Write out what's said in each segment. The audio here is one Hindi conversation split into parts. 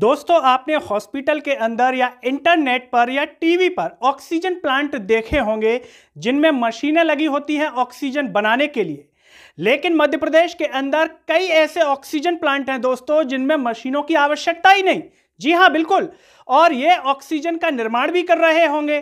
दोस्तों आपने हॉस्पिटल के अंदर या इंटरनेट पर या टीवी पर ऑक्सीजन प्लांट देखे होंगे जिनमें मशीनें लगी होती हैं ऑक्सीजन बनाने के लिए लेकिन मध्य प्रदेश के अंदर कई ऐसे ऑक्सीजन प्लांट हैं दोस्तों जिनमें मशीनों की आवश्यकता ही नहीं जी हाँ बिल्कुल और ये ऑक्सीजन का निर्माण भी कर रहे होंगे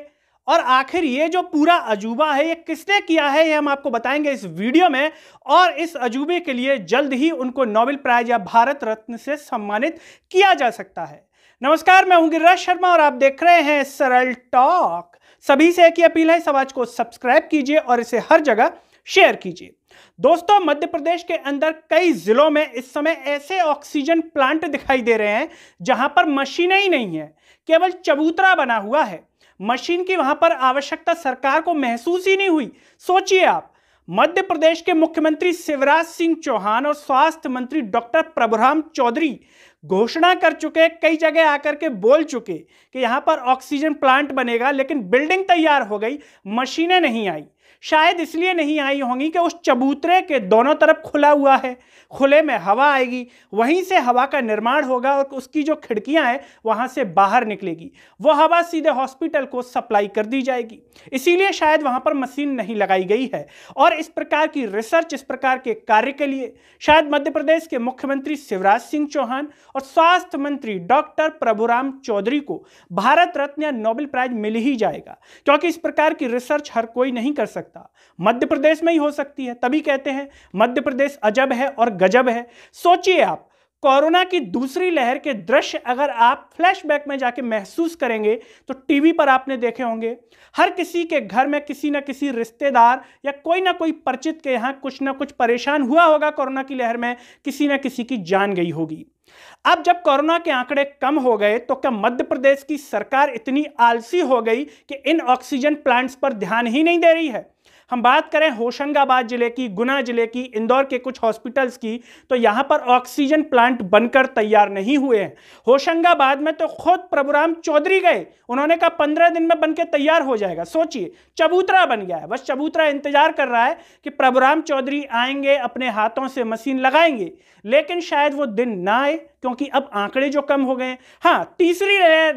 और आखिर ये जो पूरा अजूबा है ये किसने किया है ये हम आपको बताएंगे इस वीडियो में और इस अजूबे के लिए जल्द ही उनको नोबेल प्राइज या भारत रत्न से सम्मानित किया जा सकता है नमस्कार मैं हूं गिरिराज शर्मा और आप देख रहे हैं सरल टॉक सभी से एक ही अपील है समाज को सब्सक्राइब कीजिए और इसे हर जगह शेयर कीजिए दोस्तों मध्य प्रदेश के अंदर कई जिलों में इस समय ऐसे ऑक्सीजन प्लांट दिखाई दे रहे हैं जहां पर मशीनें ही नहीं है केवल चबूतरा बना हुआ है मशीन की वहां पर आवश्यकता सरकार को महसूस ही नहीं हुई सोचिए आप मध्य प्रदेश के मुख्यमंत्री शिवराज सिंह चौहान और स्वास्थ्य मंत्री डॉक्टर प्रभुराम चौधरी घोषणा कर चुके कई जगह आकर के बोल चुके कि यहाँ पर ऑक्सीजन प्लांट बनेगा लेकिन बिल्डिंग तैयार हो गई मशीनें नहीं आई शायद इसलिए नहीं आई होंगी कि उस चबूतरे के दोनों तरफ खुला हुआ है खुले में हवा आएगी वहीं से हवा का निर्माण होगा और उसकी जो खिड़कियां हैं वहां से बाहर निकलेगी वो हवा सीधे हॉस्पिटल को सप्लाई कर दी जाएगी इसीलिए शायद वहां पर मशीन नहीं लगाई गई है और इस प्रकार की रिसर्च इस प्रकार के कार्य के लिए शायद मध्य प्रदेश के मुख्यमंत्री शिवराज सिंह चौहान और स्वास्थ्य मंत्री डॉक्टर प्रभुराम चौधरी को भारत रत्न या नोबेल प्राइज मिल ही जाएगा क्योंकि इस प्रकार की रिसर्च हर कोई नहीं कर सकता मध्य प्रदेश में ही हो सकती है तभी कहते हैं मध्य प्रदेश अजब है और गजब है सोचिए आप कोरोना की दूसरी लहर के दृश्य अगर आप फ्लैशबैक में जाके महसूस करेंगे तो टीवी पर आपने देखे होंगे हर किसी के घर में किसी ना किसी रिश्तेदार या कोई ना कोई परिचित के यहाँ कुछ ना कुछ परेशान हुआ होगा कोरोना की लहर में किसी ना किसी की जान गई होगी अब जब कोरोना के आंकड़े कम हो गए तो क्या मध्य प्रदेश की सरकार इतनी आलसी हो गई कि इन ऑक्सीजन प्लांट्स पर ध्यान ही नहीं दे रही है हम बात करें होशंगाबाद जिले की गुना जिले की इंदौर के कुछ हॉस्पिटल्स की तो यहाँ पर ऑक्सीजन प्लांट बनकर तैयार नहीं हुए हैं होशंगाबाद में तो खुद प्रभुराम चौधरी गए उन्होंने कहा पंद्रह दिन में बनकर तैयार हो जाएगा सोचिए चबूतरा बन गया है बस चबूतरा इंतजार कर रहा है कि प्रभुराम चौधरी आएंगे अपने हाथों से मशीन लगाएंगे लेकिन शायद वो दिन ना आए क्योंकि अब आंकड़े जो कम हो गए हाँ तीसरी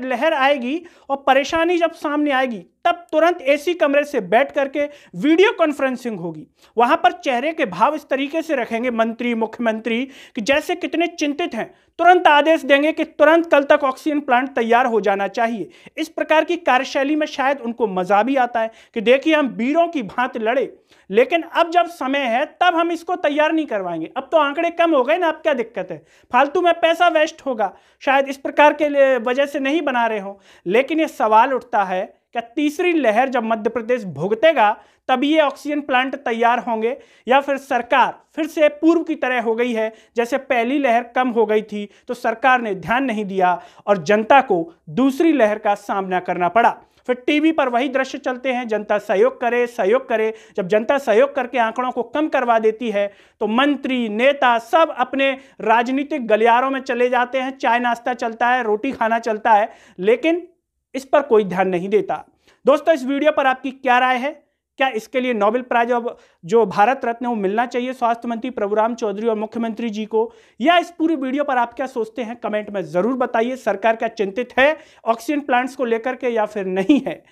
लहर आएगी और परेशानी जब सामने आएगी तब तुरंत एसी कमरे से बैठ करके वीडियो कॉन्फ्रेंसिंग होगी वहां पर चेहरे के भाव इस तरीके से रखेंगे मंत्री मुख्यमंत्री कि जैसे कितने चिंतित हैं तुरंत आदेश देंगे कि तुरंत कल तक ऑक्सीजन प्लांट तैयार हो जाना चाहिए इस प्रकार की कार्यशैली में शायद उनको मजा भी आता है कि देखिए हम वीरों की भांत लड़े लेकिन अब जब समय है तब हम इसको तैयार नहीं करवाएंगे अब तो आंकड़े कम हो गए ना अब क्या दिक्कत है फालतू में पैसा वेस्ट होगा शायद इस प्रकार के वजह से नहीं बना रहे हो लेकिन यह सवाल उठता है क्या तीसरी लहर जब मध्य प्रदेश भुगतेगा तभी ये ऑक्सीजन प्लांट तैयार होंगे या फिर सरकार फिर से पूर्व की तरह हो गई है जैसे पहली लहर कम हो गई थी तो सरकार ने ध्यान नहीं दिया और जनता को दूसरी लहर का सामना करना पड़ा फिर टीवी पर वही दृश्य चलते हैं जनता सहयोग करे सहयोग करे जब जनता सहयोग करके आंकड़ों को कम करवा देती है तो मंत्री नेता सब अपने राजनीतिक गलियारों में चले जाते हैं चाय नाश्ता चलता है रोटी खाना चलता है लेकिन इस पर कोई ध्यान नहीं देता दोस्तों इस वीडियो पर आपकी क्या राय है क्या इसके लिए नोबेल प्राइज अब जो भारत रत्न है वो मिलना चाहिए स्वास्थ्य मंत्री प्रभुराम चौधरी और मुख्यमंत्री जी को या इस पूरी वीडियो पर आप क्या सोचते हैं कमेंट में ज़रूर बताइए सरकार क्या चिंतित है ऑक्सीजन प्लांट्स को लेकर के या फिर नहीं है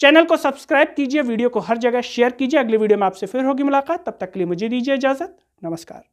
चैनल को सब्सक्राइब कीजिए वीडियो को हर जगह शेयर कीजिए अगली वीडियो में आपसे फिर होगी मुलाकात तब तक के लिए मुझे दीजिए इजाज़त नमस्कार